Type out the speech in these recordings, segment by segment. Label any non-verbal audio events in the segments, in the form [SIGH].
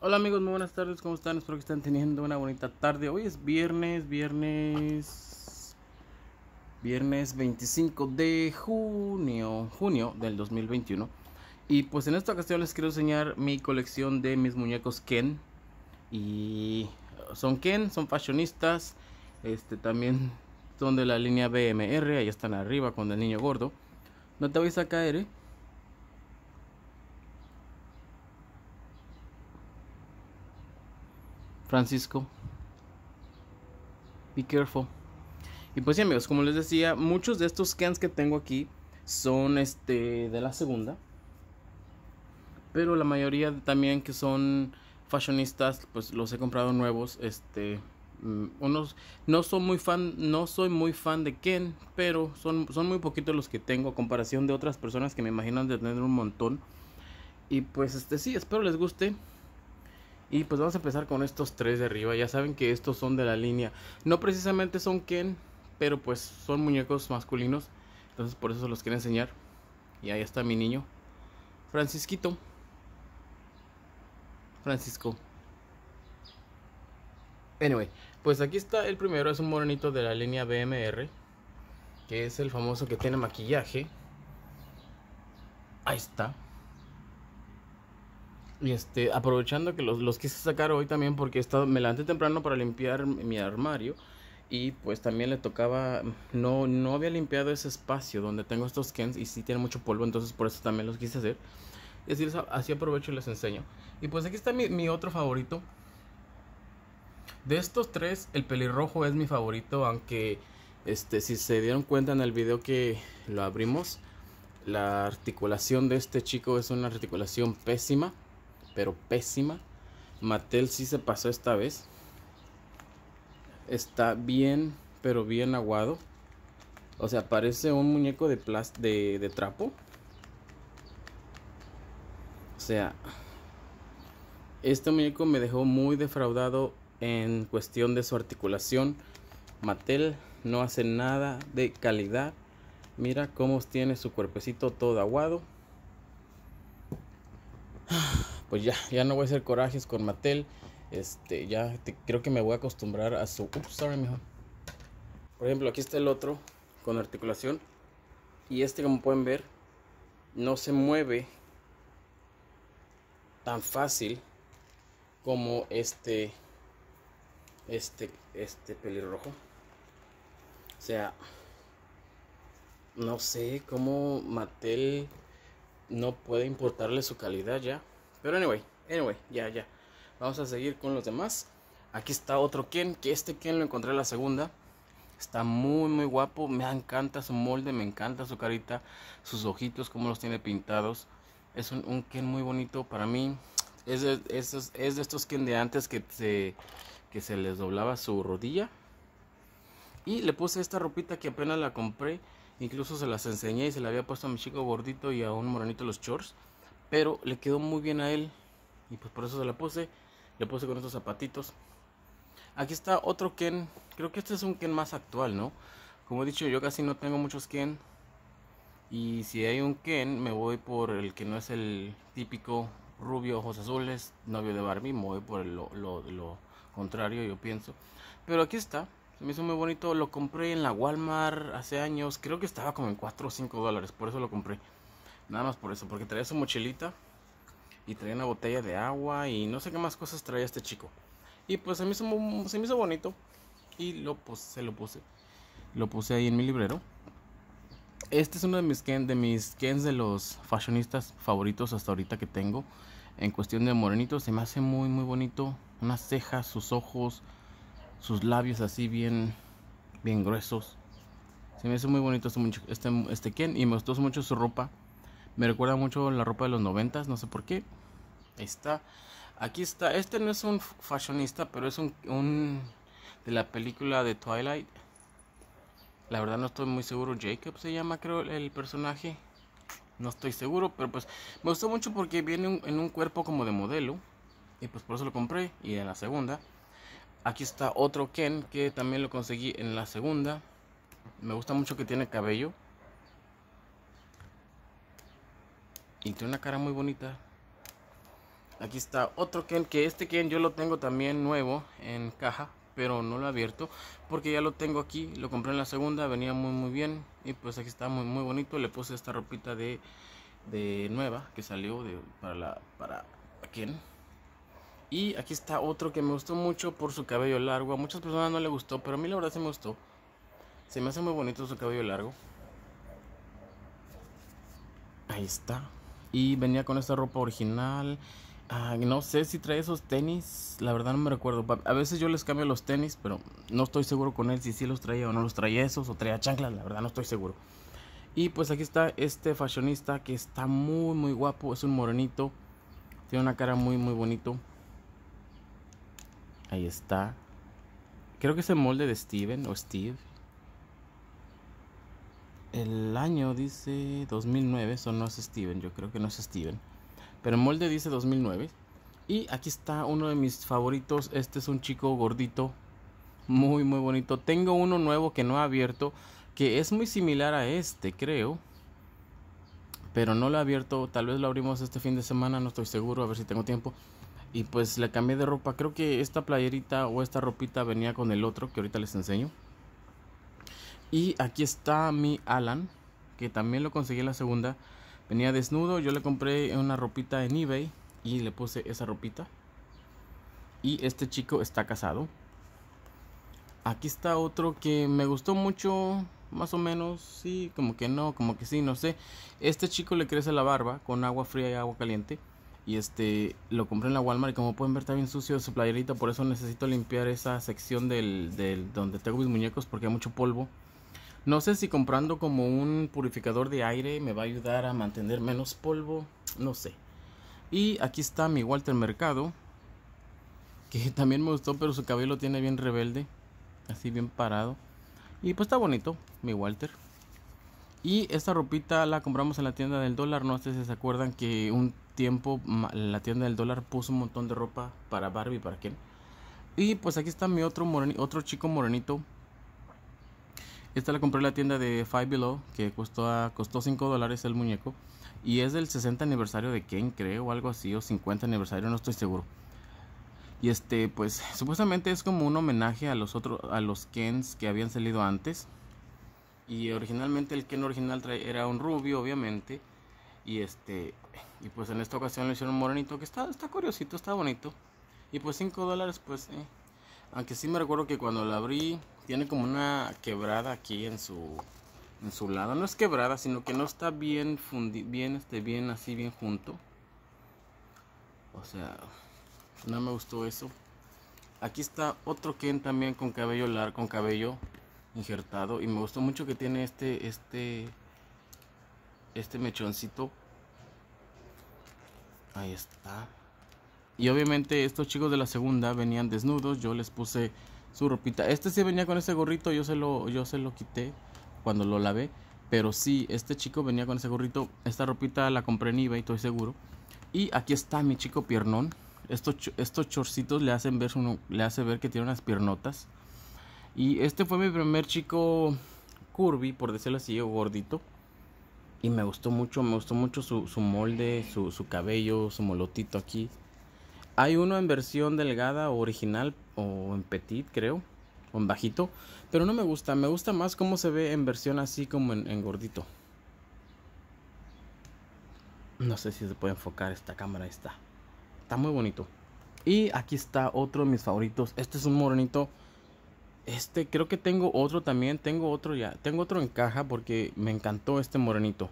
Hola amigos, muy buenas tardes, ¿cómo están? Espero que estén teniendo una bonita tarde. Hoy es viernes, viernes... Viernes 25 de junio, junio del 2021. Y pues en esta ocasión les quiero enseñar mi colección de mis muñecos Ken. Y son Ken, son fashionistas. Este también son de la línea BMR, ahí están arriba con el niño gordo. No te vais a caer, ¿eh? Francisco. Be careful. Y pues sí, amigos, como les decía, muchos de estos cans que tengo aquí son este de la segunda. Pero la mayoría también que son fashionistas, pues los he comprado nuevos, este mm, unos no soy muy fan no soy muy fan de Ken pero son, son muy poquitos los que tengo a comparación de otras personas que me imaginan de tener un montón y pues este sí espero les guste y pues vamos a empezar con estos tres de arriba. Ya saben que estos son de la línea. No precisamente son Ken, pero pues son muñecos masculinos. Entonces por eso los quiero enseñar. Y ahí está mi niño. Francisquito. Francisco. Anyway, pues aquí está el primero. Es un morenito de la línea BMR. Que es el famoso que tiene maquillaje. Ahí está. Y este, aprovechando que los, quise sacar hoy también porque estaba, me levanté temprano para limpiar mi armario y pues también le tocaba, no, no había limpiado ese espacio donde tengo estos Kens y sí tiene mucho polvo, entonces por eso también los quise hacer. y decir, así aprovecho y les enseño. Y pues aquí está mi, otro favorito. De estos tres, el pelirrojo es mi favorito, aunque este, si se dieron cuenta en el video que lo abrimos, la articulación de este chico es una articulación pésima pero pésima. Mattel sí se pasó esta vez. Está bien, pero bien aguado. O sea, parece un muñeco de, de, de trapo. O sea, este muñeco me dejó muy defraudado en cuestión de su articulación. Mattel no hace nada de calidad. Mira cómo tiene su cuerpecito todo aguado pues ya, ya no voy a hacer corajes con Mattel. Este, ya creo que me voy a acostumbrar a su... Ups, sorry, mejor. Por ejemplo, aquí está el otro con articulación. Y este, como pueden ver, no se mueve tan fácil como este este este pelirrojo o sea no sé cómo Mattel no puede importarle su calidad ya pero anyway, anyway, ya, ya. Vamos a seguir con los demás. Aquí está otro Ken, que este Ken lo encontré la segunda. Está muy, muy guapo. Me encanta su molde, me encanta su carita, sus ojitos, cómo los tiene pintados. Es un, Ken muy bonito para mí. Es de, es, de estos Ken de antes que se, que se les doblaba su rodilla. Y le puse esta ropita que apenas la compré. Incluso se las enseñé y se la había puesto a mi chico gordito y a un moranito los shorts. Pero le quedó muy bien a él. Y pues por eso se la puse. Le puse con estos zapatitos. Aquí está otro Ken. Creo que este es un Ken más actual, ¿no? Como he dicho, yo casi no tengo muchos Ken. Y si hay un Ken, me voy por el que no es el típico rubio, ojos azules, novio de Barbie. Me voy por lo, lo, lo contrario, yo pienso. Pero aquí está. Se me hizo muy bonito. Lo compré en la Walmart hace años. Creo que estaba como en 4 o 5 dólares. Por eso lo compré. Nada más por eso, porque traía su mochilita y traía una botella de agua y no sé qué más cosas traía este chico. Y pues se me hizo, se me hizo bonito y lo pues, se lo puse. Lo puse ahí en mi librero. Este es uno de mis skins de, mis de los fashionistas favoritos hasta ahorita que tengo. En cuestión de morenito, se me hace muy, muy bonito. Unas cejas, sus ojos, sus labios así bien, bien gruesos. Se me hace muy bonito este, este, este y me gustó mucho su ropa. Me recuerda mucho la ropa de los noventas, no sé por qué. Está. Aquí está. Este no es un fashionista, pero es un, de la película de Twilight. La verdad no estoy muy seguro. Jacob se llama, creo, el personaje. No estoy seguro, pero pues me gustó mucho porque viene en un cuerpo como de modelo. Y pues por eso lo compré. Y en la segunda. Aquí está otro Ken que también lo conseguí en la segunda. Me gusta mucho que tiene cabello. tiene una cara muy bonita. Aquí está otro Ken, que este Ken yo lo tengo también nuevo en caja, pero no lo he abierto porque ya lo tengo aquí, lo compré en la segunda, venía muy muy bien y pues aquí está muy muy bonito, le puse esta ropita de, de nueva que salió para la para Ken. Y aquí está otro que me gustó mucho por su cabello largo, a muchas personas no le gustó, pero a mí la verdad se me gustó. Se me hace muy bonito su cabello largo. Ahí está. Y venía con esta ropa original. no sé si trae esos tenis, la verdad no me recuerdo. A veces yo les cambio los tenis, pero no estoy seguro con él si sí los traía o no los traía esos o traía chanclas, la verdad no estoy seguro. Y pues aquí está este fashionista que está muy muy guapo, es un morenito, tiene una cara muy muy bonito. Ahí está. Creo que es el molde de Steven o Steve. El año dice 2009, eso no es Steven, yo creo que no es Steven. Pero el molde dice 2009. Y aquí está uno de mis favoritos. Este es un chico gordito. Muy, muy bonito. Tengo uno nuevo que no ha abierto. Que es muy similar a este, creo. Pero no lo he abierto. Tal vez lo abrimos este fin de semana. No estoy seguro. A ver si tengo tiempo. Y pues le cambié de ropa. Creo que esta playerita o esta ropita venía con el otro. Que ahorita les enseño. Y aquí está mi Alan, que también lo conseguí en la segunda. Venía desnudo, yo le compré una ropita en eBay y le puse esa ropita. Y este chico está casado. Aquí está otro que me gustó mucho, más o menos, sí, como que no, como que sí, no sé. Este chico le crece la barba con agua fría y agua caliente. Y este, lo compré en la Walmart y como pueden ver está bien sucio su playerita, por eso necesito limpiar esa sección del, del donde tengo mis muñecos porque hay mucho polvo. No sé si comprando como un purificador de aire me va a ayudar a mantener menos polvo, no sé. Y aquí está mi Walter Mercado, que [LAUGHS] también me gustó, pero su cabello tiene bien rebelde, así bien parado. Y pues está bonito, mi Walter. Y esta ropita la compramos en la tienda del dólar. No sé si se acuerdan que un tiempo la tienda del dólar puso un montón de ropa para Barbie, para quién. Y pues aquí está mi otro, otro chico morenito esta la compré en la tienda de Five Below, que costó, ah, costó 5 dólares el muñeco. Y es del 60 aniversario de Ken, creo, o algo así, o 50 aniversario, no estoy seguro. Y este, pues, supuestamente es como un homenaje a los otros, a los Kens que habían salido antes. Y originalmente el Ken original era un rubio, obviamente. Y este, y pues en esta ocasión le hicieron morenito, que está, está curiosito, está bonito. Y pues 5 dólares, pues, eh. Aunque sí me recuerdo que cuando la abrí, tiene como una quebrada aquí en su en su lado no es quebrada sino que no está bien fundi bien este bien así bien junto o sea no me gustó eso aquí está otro Ken también con cabello largo con cabello injertado y me gustó mucho que tiene este este este mechoncito ahí está y obviamente estos chicos de la segunda venían desnudos yo les puse su ropita. Este sí venía con ese gorrito, yo se lo, yo se lo quité cuando lo lavé. Pero sí, este chico venía con ese gorrito. Esta ropita la compré en eBay, estoy seguro. Y aquí está mi chico piernón. Estos, estos chorcitos le hacen, ver le hace ver que tiene unas piernotas. Y este fue mi primer chico curvy, por decirlo así, gordito. Y me gustó mucho, me gustó mucho su, molde, su, su cabello, su molotito aquí. Hay uno en versión delgada o original o en petit, creo, o en bajito, pero no me gusta, me gusta más cómo se ve en versión así como en, gordito. No sé si se puede enfocar esta cámara, está. Está muy bonito. Y aquí está otro de mis favoritos. Este es un morenito. Este creo que tengo otro también. Tengo otro ya. Tengo otro en caja porque me encantó este morenito.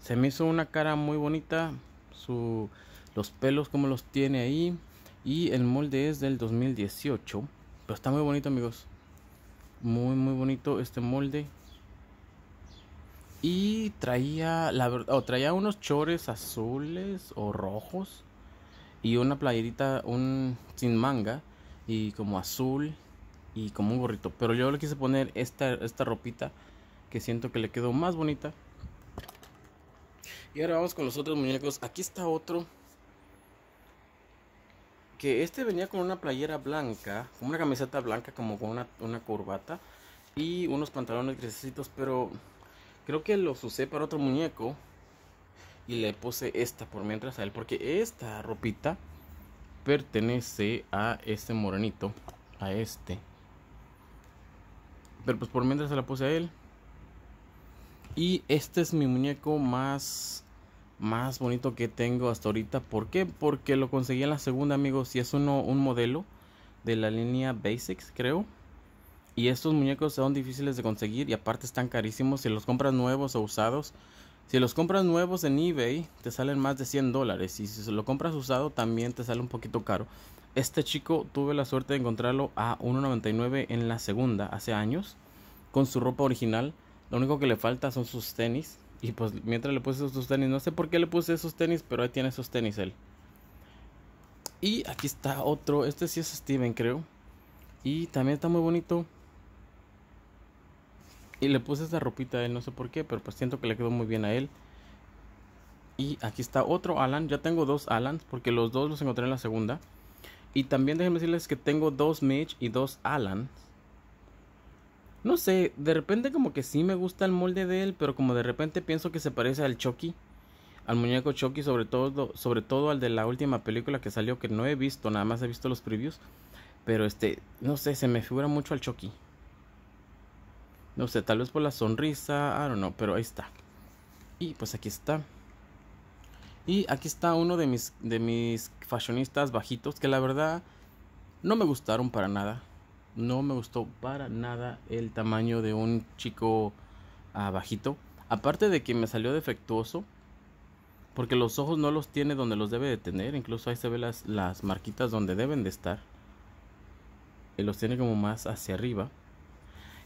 Se me hizo una cara muy bonita. Su los pelos como los tiene ahí. Y el molde es del 2018. Pero está muy bonito amigos. Muy muy bonito este molde. Y traía la verdad, traía unos chores azules o rojos y una playerita un sin manga y como azul y como un gorrito, pero yo le quise poner esta esta ropita que siento que le quedó más bonita. Y ahora vamos con los otros muñecos. Aquí está otro que este venía con una playera blanca, con una camiseta blanca, como con una, corbata y unos pantalones grisecitos pero creo que los usé para otro muñeco y le puse esta por mientras a él, porque esta ropita pertenece a este morenito, a este. Pero pues por mientras la puse a él. Y este es mi muñeco más más bonito que tengo hasta ahorita. ¿Por qué? Porque lo conseguí en la segunda, amigos. Y es uno, un modelo de la línea Basics, creo. Y estos muñecos son difíciles de conseguir y aparte están carísimos. Si los compras nuevos o usados, si los compras nuevos en eBay, te salen más de 100 dólares. Y si lo compras usado, también te sale un poquito caro. Este chico tuve la suerte de encontrarlo a 1.99 en la segunda, hace años, con su ropa original. Lo único que le falta son sus tenis, y pues mientras le puse esos tenis, no sé por qué le puse esos tenis, pero ahí tiene esos tenis él. Y aquí está otro, este sí es Steven creo. Y también está muy bonito. Y le puse esta ropita a él, no sé por qué, pero pues siento que le quedó muy bien a él. Y aquí está otro Alan, ya tengo dos Alans porque los dos los encontré en la segunda. Y también déjenme decirles que tengo dos Mitch y dos Alans no sé, de repente como que sí me gusta el molde de él, pero como de repente pienso que se parece al Chucky, al muñeco Chucky, sobre todo, sobre todo al de la última película que salió, que no he visto, nada más he visto los previews. Pero este, no sé, se me figura mucho al Chucky. No sé, tal vez por la sonrisa, I don't know, pero ahí está. Y pues aquí está. Y aquí está uno de mis, de mis fashionistas bajitos que la verdad no me gustaron para nada no me gustó para nada el tamaño de un chico Abajito, bajito. Aparte de que me salió defectuoso, porque los ojos no los tiene donde los debe de tener. Incluso ahí se ve las, las marquitas donde deben de estar. Y los tiene como más hacia arriba.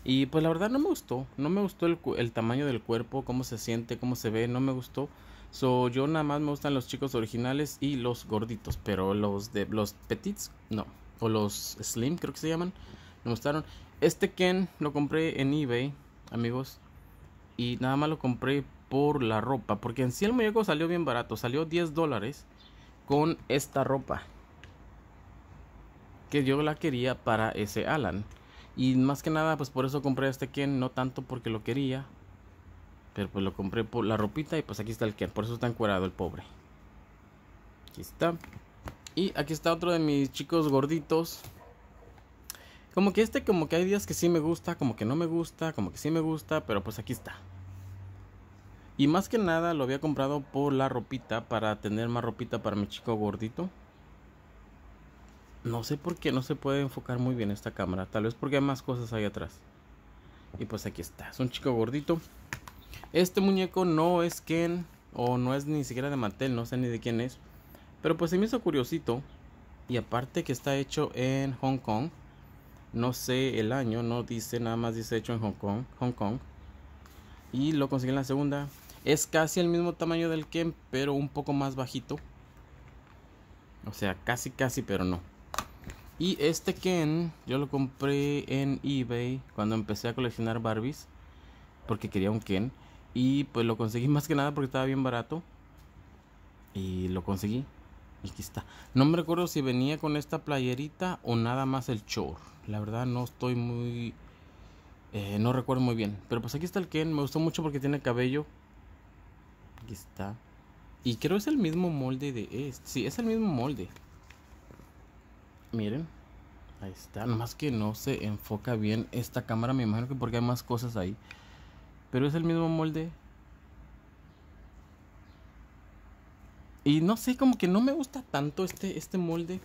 Y pues la verdad no me gustó. No me gustó el, el, tamaño del cuerpo, cómo se siente, cómo se ve. No me gustó. So, yo nada más me gustan los chicos originales y los gorditos. Pero los de los petits, no. O los slim, creo que se llaman me gustaron. Este Ken lo compré en eBay, amigos. Y nada más lo compré por la ropa. Porque en sí el muñeco salió bien barato. Salió 10 dólares con esta ropa. Que yo la quería para ese Alan. Y más que nada, pues por eso compré este Ken. No tanto porque lo quería. Pero pues lo compré por la ropita y pues aquí está el Ken. Por eso está encuerado el pobre. Aquí está. Y aquí está otro de mis chicos gorditos. Como que este, como que hay días que sí me gusta, como que no me gusta, como que sí me gusta, pero pues aquí está. Y más que nada lo había comprado por la ropita para tener más ropita para mi chico gordito. No sé por qué no se puede enfocar muy bien esta cámara. Tal vez porque hay más cosas ahí atrás. Y pues aquí está. Es un chico gordito. Este muñeco no es Ken. O no es ni siquiera de Mattel. No sé ni de quién es. Pero pues se me hizo curiosito. Y aparte que está hecho en Hong Kong no sé el año, no dice, nada más dice hecho en Hong Kong, Hong Kong. Y lo conseguí en la segunda. Es casi el mismo tamaño del Ken, pero un poco más bajito. O sea, casi, casi, pero no. Y este Ken yo lo compré en eBay cuando empecé a coleccionar Barbies. Porque quería un Ken. Y pues lo conseguí [LAUGHS] más que nada porque estaba bien barato. Y lo conseguí. Aquí está. No me recuerdo si venía con esta playerita o nada más el short. La verdad no estoy muy... Eh, no recuerdo muy bien. Pero pues aquí está el Ken. Me gustó mucho porque tiene cabello. Aquí está. Y creo es el mismo molde de este. Sí, es el mismo molde. Miren. Ahí está. Nomás que no se enfoca bien esta cámara. Me imagino que porque hay más cosas ahí. Pero es el mismo molde. Y no sé, como que no me gusta tanto este, este molde.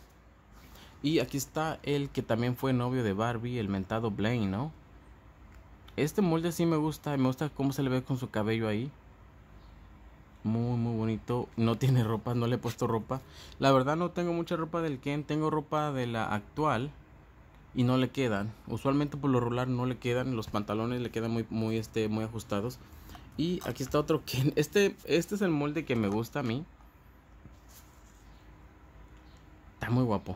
Y aquí está el que también fue novio de Barbie, el mentado Blaine, ¿no? Este molde sí me gusta, me gusta cómo se le ve con su cabello ahí. Muy, muy bonito. No tiene ropa, no le he puesto ropa. La verdad no tengo mucha ropa del Ken, tengo ropa de la actual. Y no le quedan. Usualmente por lo regular no le quedan. Los pantalones le quedan muy, muy, este, muy ajustados. Y aquí está otro Ken. Este, este es el molde que me gusta a mí. muy guapo.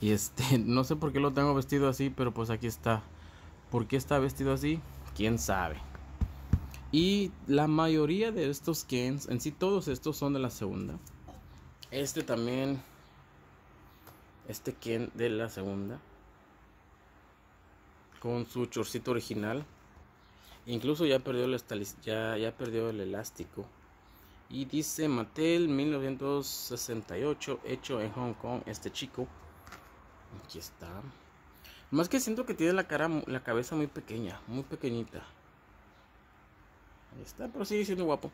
Y este, [LAUGHS] no sé por qué lo tengo vestido así, pero pues aquí está. ¿Por qué está vestido así? ¿Quién sabe? Y la mayoría de estos Kens, en sí todos estos son de la segunda. Este también, este Ken de la segunda. Con su chorcito original. Incluso ya perdió el, ya, ya perdió el elástico. Y dice Mattel 1968, hecho en Hong Kong, este chico. Aquí está. Más que siento que tiene la cara, la cabeza muy pequeña, muy pequeñita. Ahí está, pero sigue siendo guapo.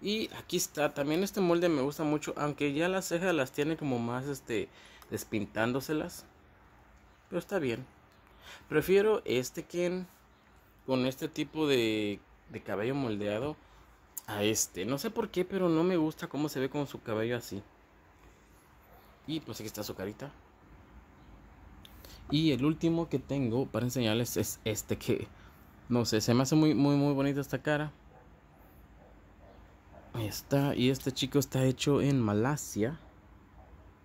Y aquí está, también este molde me gusta mucho, aunque ya las cejas las tiene como más este despintándoselas. Pero está bien. Prefiero este Ken con este tipo de, de cabello moldeado a este. No sé por qué, pero no me gusta cómo se ve con su cabello así. Y pues aquí está su carita. Y el último que tengo para enseñarles es este que no sé, se me hace muy muy muy bonita esta cara. Ahí está y este chico está hecho en Malasia.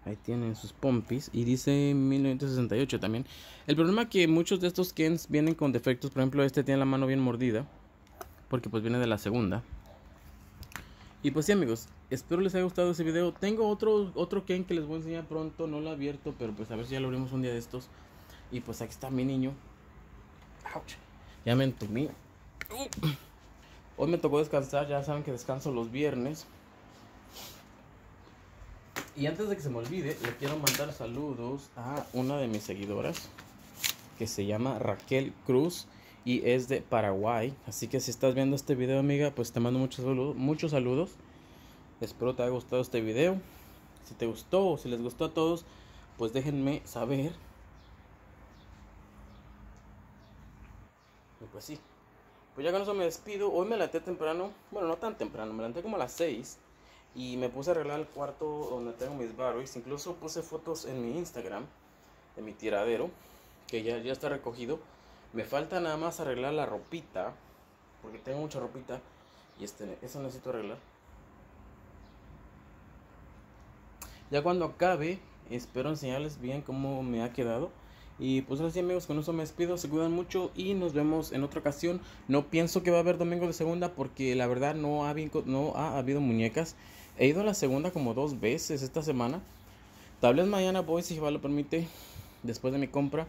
Ahí tienen sus pompis y dice 1968 también. El problema es que muchos de estos Kens vienen con defectos, por ejemplo, este tiene la mano bien mordida porque pues viene de la segunda. Y pues sí amigos, espero les haya gustado ese video. Tengo otro, otro Ken que les voy a enseñar pronto, no lo he abierto, pero pues a ver si ya lo abrimos un día de estos. Y pues aquí está mi niño. Ya me entumí. Hoy me tocó descansar, ya saben que descanso los viernes. Y antes de que se me olvide, le quiero mandar saludos a una de mis seguidoras que se llama Raquel Cruz y es de Paraguay. Así que si estás viendo este video, amiga, pues te mando muchos saludos. Muchos saludos. Espero te haya gustado este video. Si te gustó o si les gustó a todos, pues déjenme saber. pues sí. Pues ya con eso me despido. Hoy me levanté temprano. Bueno, no tan temprano. Me levanté como a las 6. Y me puse a arreglar el cuarto donde tengo mis Barbies. Incluso puse fotos en mi Instagram. De mi tiradero. Que ya, ya está recogido. Me falta nada más arreglar la ropita. Porque tengo mucha ropita. Y este, eso necesito arreglar. Ya cuando acabe, espero enseñarles bien cómo me ha quedado. Y pues así amigos, con eso me despido, se cuidan mucho y nos vemos en otra ocasión. No pienso que va a haber domingo de segunda porque la verdad no ha, no ha habido muñecas. He ido a la segunda como dos veces esta semana. Tal vez mañana voy si Jehová lo permite, después de mi compra.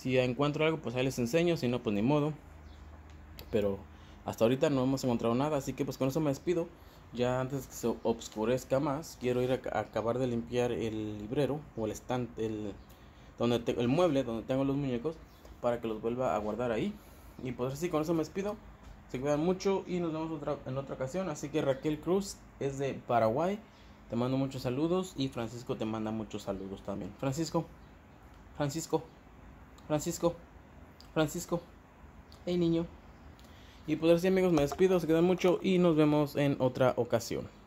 Si encuentro algo, pues ahí les enseño, si no, pues ni modo. Pero hasta ahorita no hemos encontrado nada, así que pues con eso me despido. Ya antes que se oscurezca más, quiero ir a, acabar de limpiar el librero o el estante, el, donde el mueble donde tengo los muñecos para que los vuelva a guardar ahí. Y pues así con eso me despido. Se cuidan mucho y nos vemos otra, en otra ocasión. Así que Raquel Cruz es de Paraguay. Te mando muchos saludos y Francisco te manda muchos saludos también. Francisco, Francisco. Francisco, Francisco, hey niño. Y pues así amigos, me despido, se quedan mucho y nos vemos en otra ocasión.